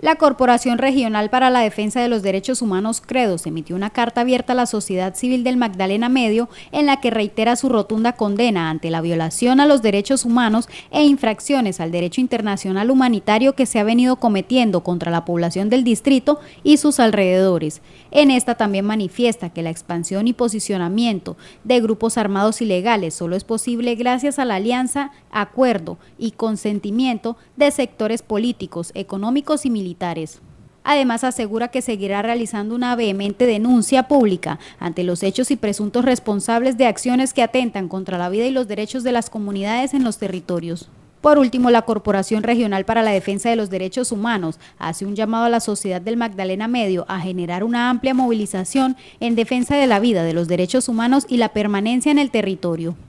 La Corporación Regional para la Defensa de los Derechos Humanos Credos emitió una carta abierta a la sociedad civil del Magdalena Medio en la que reitera su rotunda condena ante la violación a los derechos humanos e infracciones al derecho internacional humanitario que se ha venido cometiendo contra la población del distrito y sus alrededores. En esta también manifiesta que la expansión y posicionamiento de grupos armados ilegales solo es posible gracias a la alianza, acuerdo y consentimiento de sectores políticos, económicos y militares Además, asegura que seguirá realizando una vehemente denuncia pública ante los hechos y presuntos responsables de acciones que atentan contra la vida y los derechos de las comunidades en los territorios. Por último, la Corporación Regional para la Defensa de los Derechos Humanos hace un llamado a la sociedad del Magdalena Medio a generar una amplia movilización en defensa de la vida, de los derechos humanos y la permanencia en el territorio.